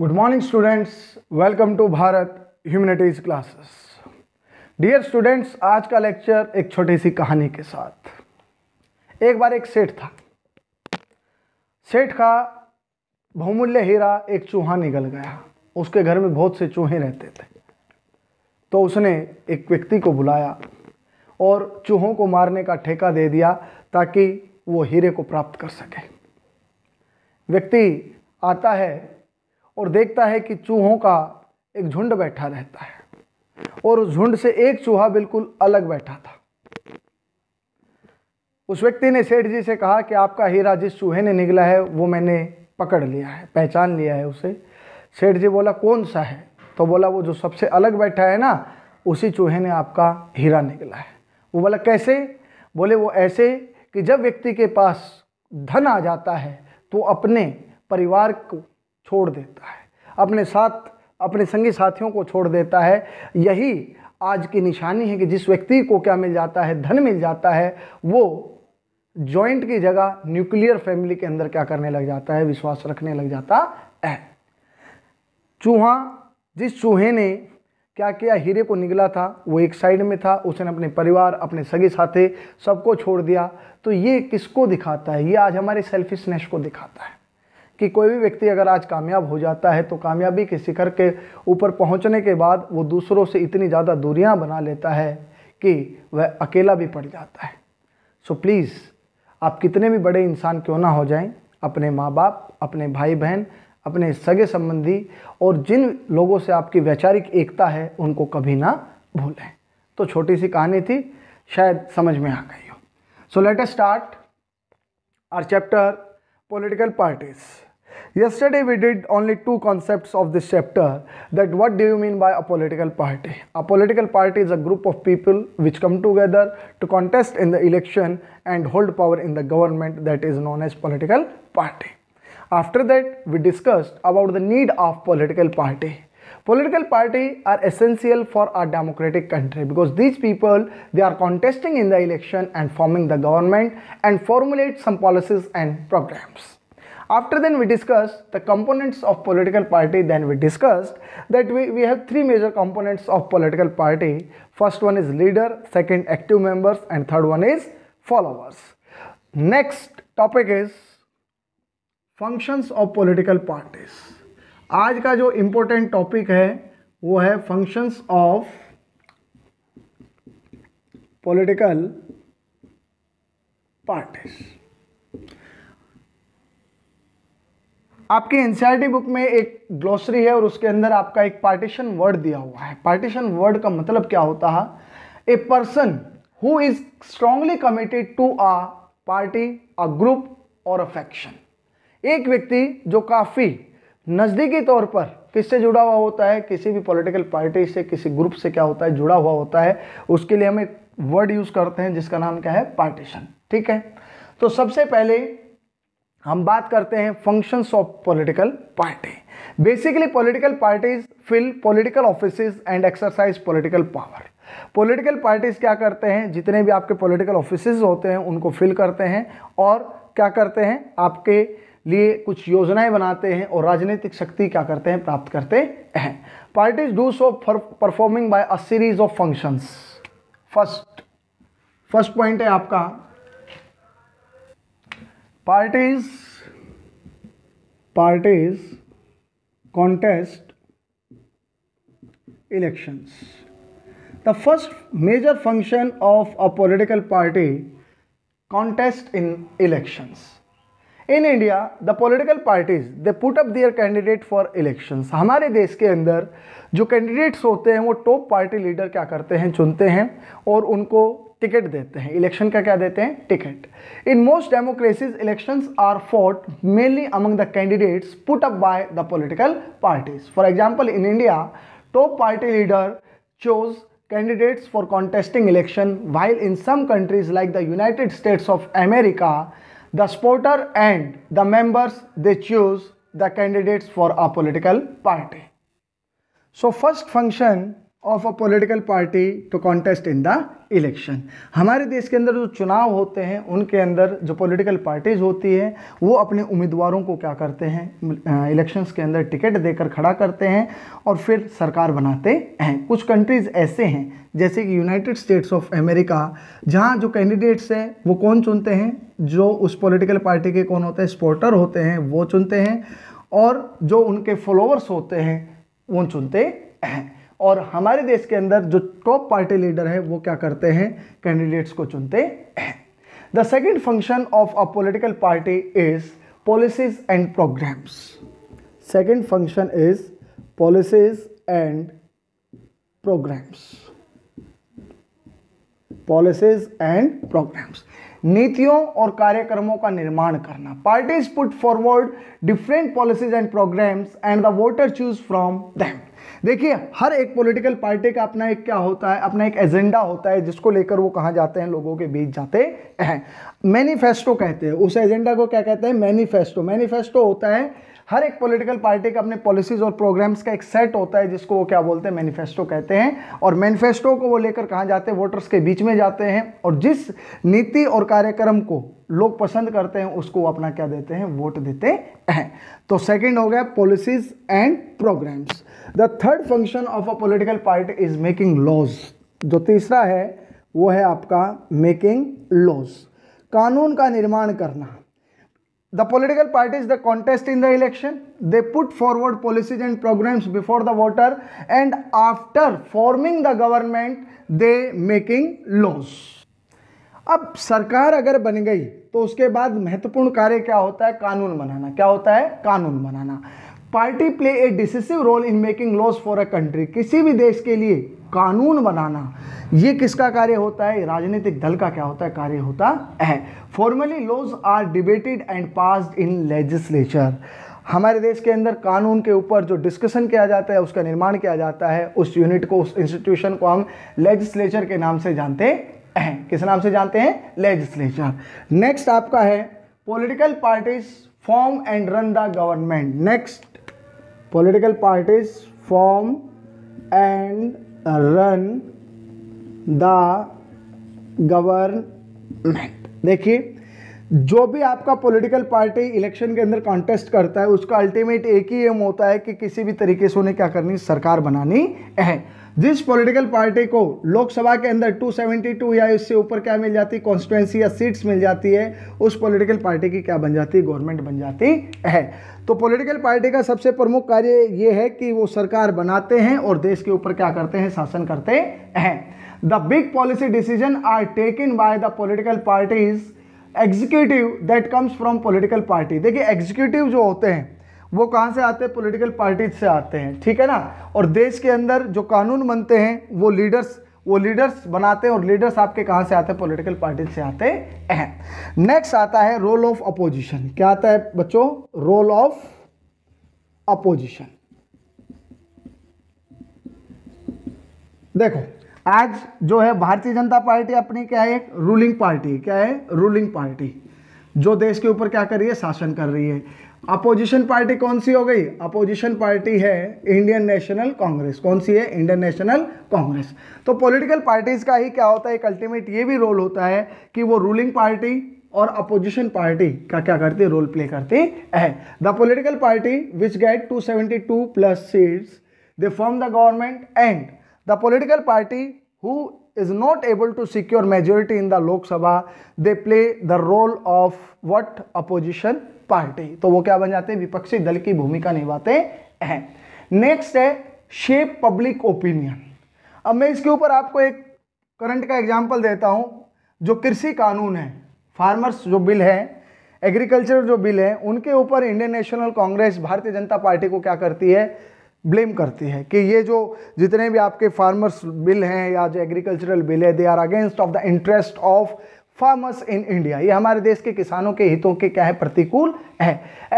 Good morning students welcome to Bharat humanities classes dear students आज का lecture एक छोटी सी कहानी के साथ एक बार एक सेठ था सेठ का बहुमूल्य हीरा एक चूहा निकल गया उसके घर में बहुत से चूहे रहते थे तो उसने एक व्यक्ति को बुलाया और चूहों को मारने का ठेका दे दिया ताकि वो हीरे को प्राप्त कर सके व्यक्ति आता है और देखता है कि चूहों का एक झुंड बैठा रहता है और उस झुंड से एक चूहा बिल्कुल अलग बैठा था उस व्यक्ति ने सेठ जी से कहा कि आपका हीरा जिस चूहे ने निकला है वो मैंने पकड़ लिया है पहचान लिया है उसे सेठ जी बोला कौन सा है तो बोला वो जो सबसे अलग बैठा है ना उसी चूहे ने आपका हीरा निकला है वो बोला कैसे बोले वो ऐसे कि जब व्यक्ति के पास धन आ जाता है तो अपने परिवार को छोड़ देता है अपने साथ अपने संगी साथियों को छोड़ देता है यही आज की निशानी है कि जिस व्यक्ति को क्या मिल जाता है धन मिल जाता है वो जॉइंट की जगह न्यूक्लियर फैमिली के अंदर क्या करने लग जाता है विश्वास रखने लग जाता है चूहा जिस चूहे ने क्या किया हीरे को निगला था वो एक साइड में था उसने अपने परिवार अपने सगे साथे सबको छोड़ दिया तो ये किसको दिखाता है ये आज हमारे सेल्फिशनेस को दिखाता है कि कोई भी व्यक्ति अगर आज कामयाब हो जाता है तो कामयाबी के शिखर के ऊपर पहुंचने के बाद वो दूसरों से इतनी ज़्यादा दूरियां बना लेता है कि वह अकेला भी पड़ जाता है सो प्लीज़ आप कितने भी बड़े इंसान क्यों ना हो जाएं अपने माँ बाप अपने भाई बहन अपने सगे संबंधी और जिन लोगों से आपकी वैचारिक एकता है उनको कभी ना भूलें तो छोटी सी कहानी थी शायद समझ में आ गई हो so let start our chapter political parties Yesterday we did only two concepts of this chapter that what do you mean by a political party? A political party is a group of people which come together to contest in the election and hold power in the government that is known as political party. After that we discussed about the need of political party. Political party are essential for a democratic country because these people they are contesting in the election and forming the government and formulate some policies and programs. After then we discussed the components of political party then we discussed that we, we have three major components of political party. First one is leader, second active members and third one is followers. Next topic is functions of political parties. आज का जो important topic है वो है functions of political आपके एन book में एक ग्लोसरी है और उसके अंदर आपका एक पार्टीशन वर्ड दिया हुआ है पार्टीशन वर्ड का मतलब क्या होता है a person who is strongly committed to a party a group और अ फैक्शन एक व्यक्ति जो काफ़ी नज़दीकी तौर पर किससे जुड़ा हुआ होता है किसी भी पॉलिटिकल पार्टी से किसी ग्रुप से क्या होता है जुड़ा हुआ होता है उसके लिए हम एक वर्ड यूज़ करते हैं जिसका नाम क्या है पार्टीशन ठीक है तो सबसे पहले हम बात करते हैं functions of political party basically political parties fill political office and exercise political power political parties क्या करते हैं जितने भी आपके पॉलिटिकल ऑफिस होते हैं उनको फिल करते हैं और क्या करते हैं आपके लिए कुछ योजनाएं बनाते हैं और राजनीतिक शक्ति क्या करते हैं प्राप्त करते हैं parties do so performing by a series of functions first first point है आपका parties parties contest elections the first major function of a political party contest in elections in india the political parties they put up their candidate for elections हमारे देश के अंदर जो candidates होते हैं वो टॉप पार्टी लीडर क्या करते हैं चुनते हैं और उनको टिकट देते हैं इलेक्शन का क्या देते हैं ticket in most democracies election are fought mainly among the candidates put up by the political parties for example in India top party leader chose candidates for contesting election while in some countries like the United States of America the supporter and the members they choose the candidates for a political party so first function of a political party to contest in the election हमारे देश के अंदर जो चुनाव होते हैं उनके अंदर जो पॉलिटिकल पार्टीज होती है वो अपने उम्मीदवारों को क्या करते हैं इलेक्शंस के अंदर टिकट देकर खड़ा करते हैं और फिर सरकार बनाते हैं कुछ कंट्रीज़ ऐसे हैं जैसे कि यूनाइटेड स्टेट्स ऑफ अमेरिका जहाँ जो कैंडिडेट्स हैं वो कौन चुनते हैं जो उस पॉलिटिकल पार्टी के कौन होते हैं सपोर्टर होते हैं वो चुनते हैं और जो उनके फॉलोअर्स होते हैं वो चुनते हैं और हमारे देश के अंदर जो टॉप पार्टी लीडर है वो क्या करते हैं कैंडिडेट्स को चुनते हैं the second function of a political party is policies and programmes second function is policies and programmes policies and programmes नीतियों और कार्यक्रमों का निर्माण करना parties put forward different policies and programmes and the voter choose from them देखिए हर एक political party का अपना एक क्या होता है अपना एक एजेंडा होता है जिसको लेकर वो कहाँ जाते हैं लोगों के बीच जाते हैं मैनिफेस्टो कहते हैं उस एजेंडा को क्या कहते हैं मैनिफेस्टो मैनिफेस्टो होता है हर एक पॉलिटिकल पार्टी का अपने पॉलिसीज और प्रोग्राम्स का एक सेट होता है जिसको वो क्या बोलते हैं मैनिफेस्टो कहते हैं और मैनिफेस्टो को वो लेकर कहाँ जाते हैं वोटर्स के बीच में जाते हैं और जिस नीति और कार्यक्रम को लोग पसंद करते हैं उसको अपना क्या देते हैं वोट देते हैं तो सेकंड हो गया policies and programmes the third function of a political party is making laws जो तीसरा है वो है आपका मेकिंग लॉज कानून का निर्माण करना the political parties that contest in the election they put forward policies and programs before the voter and after forming the government they making laws अब सरकार अगर बन गई तो उसके बाद महत्वपूर्ण कार्य क्या होता है कानून बनाना क्या होता है कानून बनाना party play a decisive role in making laws for a country किसी भी देश के लिए कानून बनाना ये किसका कार्य होता है राजनीतिक दल का क्या होता है कार्य होता है formally laws are debated and pass in legislature हमारे देश के अंदर कानून के ऊपर जो डिस्कशन किया जाता है उसका निर्माण किया जाता है उस यूनिट को उस इंस्टीट्यूशन को हम लेजिस्लेचर के नाम से जानते हैं किस नाम से जानते हैं लेजिस्लेचर नेक्स्ट आपका है political parties form and run the government next political parties form and run the government देखिए जो भी आपका पॉलिटिकल पार्टी इलेक्शन के अंदर कॉन्टेस्ट करता है उसका अल्टीमेट एक ही एम होता है कि किसी भी तरीके से उन्हें क्या करनी सरकार बनानी है जिस पॉलिटिकल पार्टी को लोकसभा के अंदर 272 या इससे ऊपर क्या मिल जाती है कॉन्स्टिट्युएंसी या सीट्स मिल जाती है उस पॉलिटिकल पार्टी की क्या बन जाती है गवर्नमेंट बन जाती है तो पॉलिटिकल पार्टी का सबसे प्रमुख कार्य ये है कि वो सरकार बनाते हैं और देश के ऊपर क्या करते हैं शासन करते हैं the big policy decision are taken by the political parties executive that comes from political party देखिए एग्जीक्यूटिव जो होते हैं वो कहाँ से आते हैं पॉलिटिकल पार्टी से आते हैं ठीक है ना और देश के अंदर जो कानून बनते हैं वो लीडर्स वो लीडर्स बनाते हैं और लीडर्स आपके कहाँ से आते हैं पॉलिटिकल पार्टी से आते हैं नेक्स्ट आता है रोल ऑफ अपोजिशन क्या आता है बच्चों रोल ऑफ अपोजिशन देखो आज जो है भारतीय जनता पार्टी अपनी क्या है रूलिंग पार्टी क्या है रूलिंग पार्टी जो देश के ऊपर क्या कर रही है शासन कर रही है अपोजिशन पार्टी कौन सी हो गई अपोजिशन पार्टी है इंडियन नेशनल कांग्रेस कौन सी है इंडियन नेशनल कांग्रेस तो पॉलिटिकल पार्टीज़ का ही क्या होता है एक अल्टीमेट ये भी रोल होता है कि वो रूलिंग पार्टी और अपोजिशन पार्टी का क्या करती है रोल प्ले करती है the political party which get two seventy two plus seats they form the government and The political party who is not able to secure majority in the Lok Sabha, they play the role of what opposition तो वो क्या बन जाते हैं विपक्षी दल की भूमिका निभाते हैं नेक्स्ट है शेप पब्लिक ओपिनियन अब मैं इसके ऊपर आपको एक करंट का एग्जाम्पल देता हूँ जो कृषि कानून है फार्मर्स जो बिल है एग्रीकल्चर जो बिल है उनके ऊपर इंडियन नेशनल कांग्रेस भारतीय जनता पार्टी को क्या करती है ब्लेम करती है कि ये जो जितने भी आपके फार्मर्स बिल हैं या जो एग्रीकल्चरल बिल है they are against of the interest of farmers in India ये हमारे देश के किसानों के हितों के क्या है प्रतिकूल है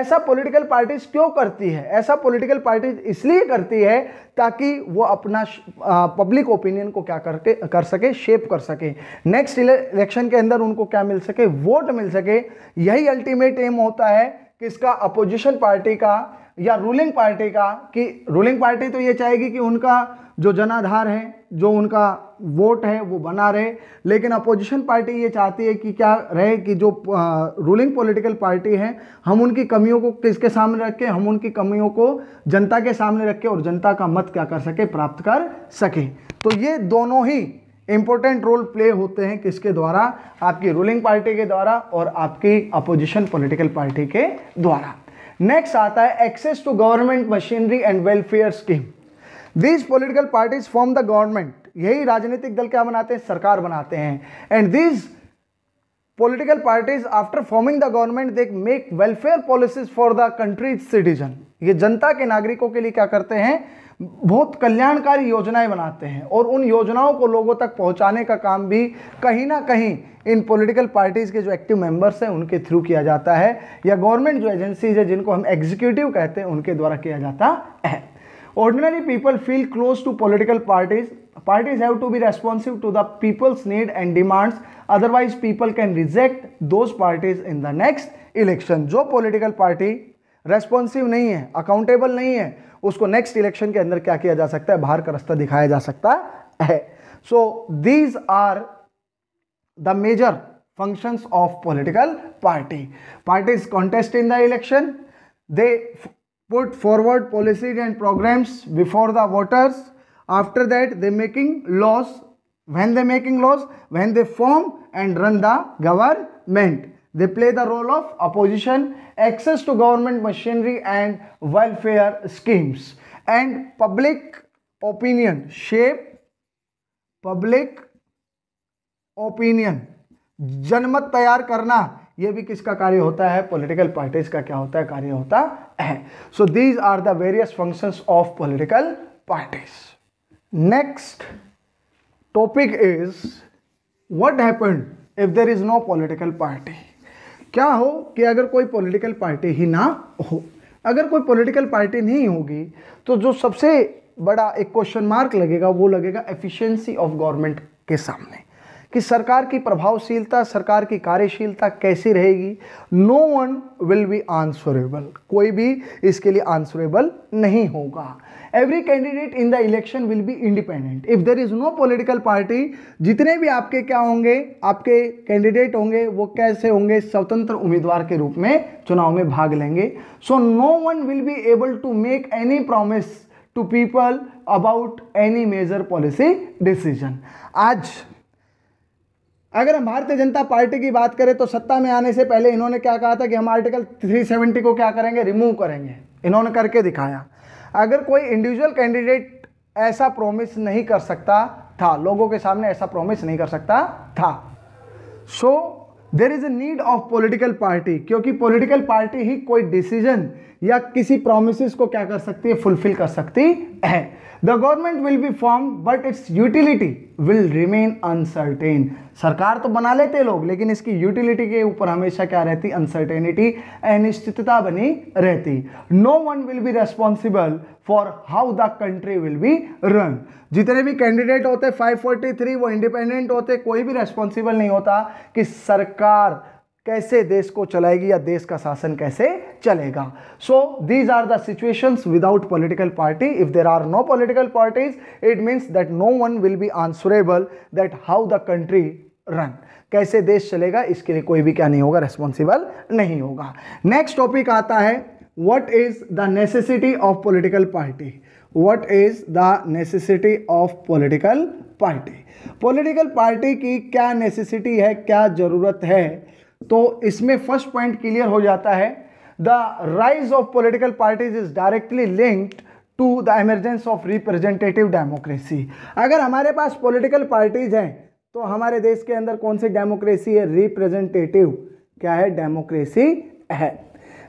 ऐसा पॉलिटिकल पार्टीज क्यों करती है ऐसा पॉलिटिकल पार्टीज इसलिए करती है ताकि वो अपना पब्लिक ओपिनियन को क्या करके कर सके शेप कर सके नेक्स्ट इलेक्शन के अंदर उनको क्या मिल सके वोट मिल सके यही अल्टीमेट एम होता है किसका अपोजिशन पार्टी का या रूलिंग पार्टी का कि रूलिंग पार्टी तो ये चाहेगी कि उनका जो जनाधार है जो उनका वोट है वो बना रहे लेकिन अपोजिशन पार्टी ये चाहती है कि क्या रहे कि जो रूलिंग पॉलिटिकल पार्टी है हम उनकी कमियों को किसके सामने रखें हम उनकी कमियों को जनता के सामने रखें और जनता का मत क्या कर सके प्राप्त कर सकें तो ये दोनों ही इम्पोर्टेंट रोल प्ले होते हैं किसके द्वारा आपकी रूलिंग पार्टी के द्वारा और आपकी अपोजिशन पॉलिटिकल पार्टी के द्वारा नेक्स्ट आता है access to government machinery and welfare scheme these political parties form the government यही राजनीतिक दल क्या बनाते हैं सरकार बनाते हैं and these political parties after forming the government they make welfare policies for the countries citizen ये जनता के नागरिकों के लिए क्या करते हैं बहुत कल्याणकारी योजनाएं बनाते हैं और उन योजनाओं को लोगों तक पहुंचाने का काम भी कहीं ना कहीं इन पॉलिटिकल पार्टीज़ के जो एक्टिव मेंबर्स हैं उनके थ्रू किया जाता है या गवर्नमेंट जो एजेंसीज है जिनको हम एग्जीक्यूटिव कहते हैं उनके द्वारा किया जाता है ordinary people feel close to political parties parties have to be responsive to the people's need and demands otherwise people can reject those parties in the next election जो पोलिटिकल पार्टी रेस्पॉन्सिव नहीं है accountable नहीं है उसको next election के अंदर क्या किया जा सकता है बाहर का रास्ता दिखाया जा सकता है so these are the major functions of political party parties contest in the election they put forward policies and programmes before the voters after that they making laws when they making laws when they form and run the government They play the role of opposition, access to government machinery and welfare schemes. And public opinion shape public opinion. जनमत तैयार करना ये भी किसका कार्य होता है political parties का क्या होता है कार्य होता है so these are the various functions of political parties next topic is what happened if there is no political party क्या हो कि अगर कोई पॉलिटिकल पार्टी ही ना हो अगर कोई पॉलिटिकल पार्टी नहीं होगी तो जो सबसे बड़ा एक क्वेश्चन मार्क लगेगा वो लगेगा एफिशिएंसी ऑफ गवर्नमेंट के सामने कि सरकार की प्रभावशीलता सरकार की कार्यशीलता कैसी रहेगी no one will be answerable कोई भी इसके लिए आंसरेबल नहीं होगा every candidate in the election will be independent if there is no political party जितने भी आपके क्या होंगे आपके कैंडिडेट होंगे वो कैसे होंगे स्वतंत्र उम्मीदवार के रूप में चुनाव में भाग लेंगे so no one will be able to make any promise to people about any major policy decision आज अगर हम भारतीय जनता पार्टी की बात करें तो सत्ता में आने से पहले इन्होंने क्या कहा था कि हम आर्टिकल 370 को क्या करेंगे रिमूव करेंगे इन्होंने करके दिखाया अगर कोई इंडिविजुअल कैंडिडेट ऐसा प्रॉमिस नहीं कर सकता था लोगों के सामने ऐसा प्रॉमिस नहीं कर सकता था so there is a need of political party क्योंकि पोलिटिकल पार्टी ही कोई डिसीजन या किसी प्रोमिस को क्या कर सकती है फुलफिल कर सकती है the government will be form but its utility will remain uncertain सरकार तो बना लेते लोग लेकिन इसकी यूटिलिटी के ऊपर हमेशा क्या रहती अनसर्टेनिटी अनिश्चितता बनी रहती no one will be responsible for how the country will be run जितने भी कैंडिडेट होते 543 वो इंडिपेंडेंट होते कोई भी रेस्पॉन्सिबल नहीं होता कि सरकार कैसे देश को चलाएगी या देश का शासन कैसे चलेगा so these are the situations without political party if there are no political parties it means that no one will be answerable that how the country run कैसे देश चलेगा इसके लिए कोई भी क्या नहीं होगा रेस्पॉन्सिबल नहीं होगा नेक्स्ट टॉपिक आता है what is the necessity of political party what is the necessity of political party political party की क्या नेसेसिटी है क्या ज़रूरत है तो इसमें फर्स्ट पॉइंट क्लियर हो जाता है the rise of political parties is directly linked to the emergence of representative democracy अगर हमारे पास पोलिटिकल पार्टीज हैं तो हमारे देश के अंदर कौन सी डेमोक्रेसी है रिप्रेजेंटेटिव क्या है डेमोक्रेसी है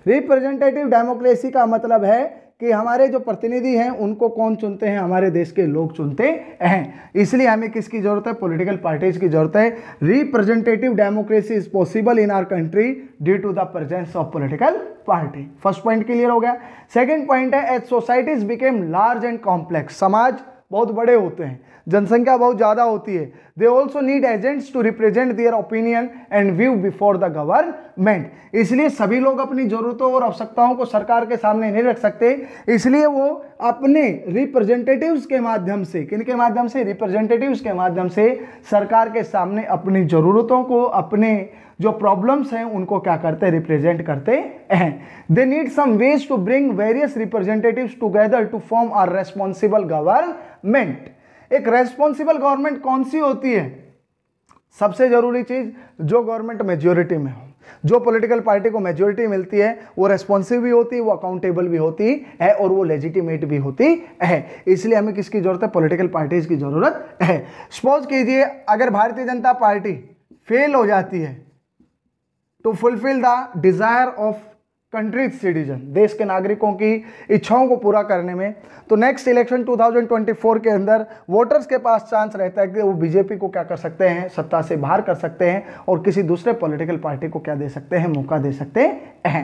रिप्रेजेंटेटिव डेमोक्रेसी का मतलब है कि हमारे जो प्रतिनिधि हैं उनको कौन चुनते हैं हमारे देश के लोग चुनते हैं इसलिए हमें किसकी ज़रूरत है पॉलिटिकल पार्टीज की ज़रूरत है representative democracy is possible in our country due to the presence of political party first point clear हो गया सेकेंड पॉइंट है as societies became large and complex समाज बहुत बड़े होते हैं जनसंख्या बहुत ज़्यादा होती है they also need agents to represent their opinion and view before the government इसलिए सभी लोग अपनी ज़रूरतों और आवश्यकताओं को सरकार के सामने नहीं रख सकते इसलिए वो अपने रिप्रेजेंटेटिव्स के माध्यम से किन के माध्यम से रिप्रेजेंटेटिव्स के माध्यम से सरकार के सामने अपनी ज़रूरतों को अपने जो प्रॉब्लम्स हैं उनको क्या करते हैं रिप्रेजेंट करते हैं they need some ways to bring various representatives together to form our responsible government एक रेस्पॉन्सिबल गवर्नमेंट कौन सी होती है सबसे ज़रूरी चीज़ जो गवर्नमेंट मेजोरिटी में हो जो पॉलिटिकल पार्टी को मेजोरिटी मिलती है वो रेस्पॉन्सिव भी होती है वो अकाउंटेबल भी होती है और वो लेजिटिमेट भी होती है इसलिए हमें किसकी ज़रूरत है पॉलिटिकल पार्टीज़ की ज़रूरत है सपोज कीजिए अगर भारतीय जनता पार्टी फेल हो जाती है to fulfil the desire of countries citizen देश के नागरिकों की इच्छाओं को पूरा करने में तो नेक्स्ट इलेक्शन 2024 के अंदर वोटर्स के पास चांस रहता है कि वो बीजेपी को क्या कर सकते हैं सत्ता से बाहर कर सकते हैं और किसी दूसरे पॉलिटिकल पार्टी को क्या दे सकते हैं मौका दे सकते हैं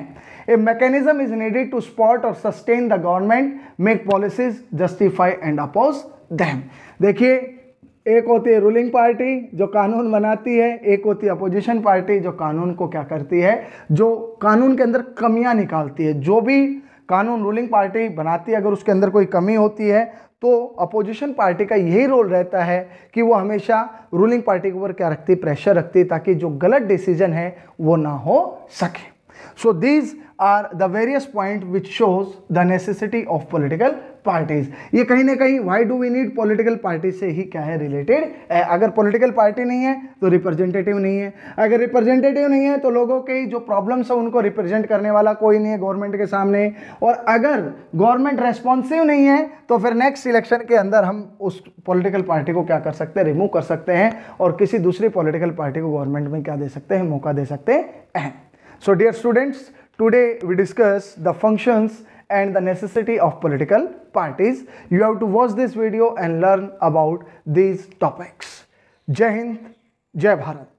a mechanism is needed to support or sustain the government make policies justify and oppose them देखिए एक होती है रूलिंग पार्टी जो कानून बनाती है एक होती है अपोजिशन पार्टी जो कानून को क्या करती है जो कानून के अंदर कमियां निकालती है जो भी कानून रूलिंग पार्टी बनाती है अगर उसके अंदर कोई कमी होती है तो अपोजिशन पार्टी का यही रोल रहता है कि वो हमेशा रूलिंग पार्टी के ऊपर क्या रखती प्रेशर रखती ताकि जो गलत डिसीजन है वो ना हो सके so these are the various point which shows the necessity of political parties ये कहीं ना कहीं why do we need political party से ही क्या है रिलेटेड अगर पोलिटिकल पार्टी नहीं है तो रिप्रेजेंटेटिव नहीं है अगर रिप्रेजेंटेटिव नहीं है तो लोगों के जो प्रॉब्लम्स है उनको रिप्रेजेंट करने वाला कोई नहीं है गवर्नमेंट के सामने और अगर गवर्नमेंट रेस्पॉन्सिव नहीं है तो फिर नेक्स्ट इलेक्शन के अंदर हम उस पोलिटिकल पार्टी को क्या कर सकते हैं रिमूव कर सकते हैं और किसी दूसरी पोलिटिकल पार्टी को गवर्नमेंट में क्या दे सकते हैं मौका दे सकते हैं so dear students Today we discuss the functions and the necessity of political parties. You have to watch this video and learn about these topics. Jai Hind, Jai Bharat.